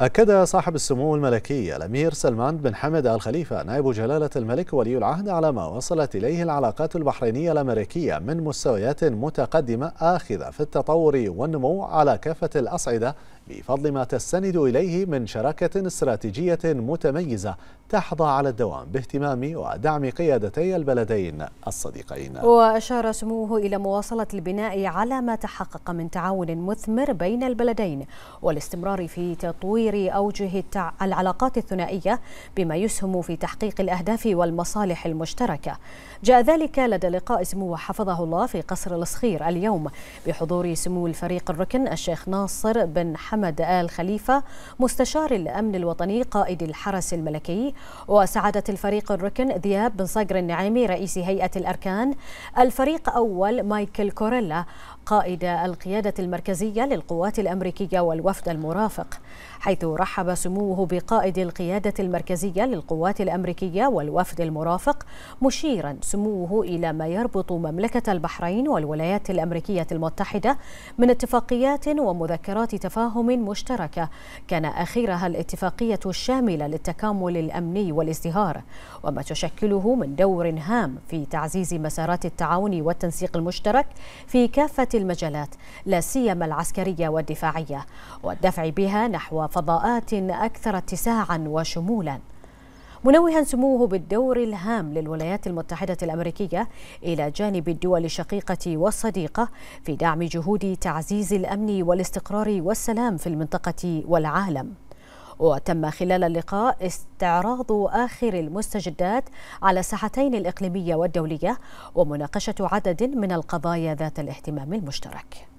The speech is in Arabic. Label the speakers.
Speaker 1: أكد صاحب السمو الملكي الأمير سلمان بن حمد آل خليفة نائب جلالة الملك ولي العهد على ما وصلت إليه العلاقات البحرينية الأمريكية من مستويات متقدمة آخذة في التطور والنمو على كافة الأصعدة بفضل ما تستند إليه من شراكة استراتيجية متميزة تحظى على الدوام باهتمام ودعم قيادتي البلدين الصديقين
Speaker 2: وأشار سموه إلى مواصلة البناء على ما تحقق من تعاون مثمر بين البلدين والاستمرار في تطوير أوجه العلاقات الثنائية بما يسهم في تحقيق الأهداف والمصالح المشتركة جاء ذلك لدى لقاء سمو حفظه الله في قصر الصخير اليوم بحضور سمو الفريق الركن الشيخ ناصر بن محمد آل خليفة مستشار الأمن الوطني قائد الحرس الملكي وسعادة الفريق الركن ذياب بن صقر النعيمي رئيس هيئة الأركان الفريق أول مايكل كوريلا قائد القيادة المركزية للقوات الأمريكية والوفد المرافق حيث رحب سموه بقائد القيادة المركزية للقوات الأمريكية والوفد المرافق مشيرا سموه إلى ما يربط مملكة البحرين والولايات الأمريكية المتحدة من اتفاقيات ومذكرات تفاهم مشتركة كان أخيرها الاتفاقية الشاملة للتكامل الأمني والازدهار وما تشكله من دور هام في تعزيز مسارات التعاون والتنسيق المشترك في كافة المجالات لا سيما العسكرية والدفاعية والدفع بها نحو فضاءات أكثر اتساعا وشمولا منوها سموه بالدور الهام للولايات المتحدة الأمريكية إلى جانب الدول الشقيقة والصديقة في دعم جهود تعزيز الأمن والاستقرار والسلام في المنطقة والعالم وتم خلال اللقاء استعراض آخر المستجدات على الساحتين الإقليمية والدولية ومناقشة عدد من القضايا ذات الاهتمام المشترك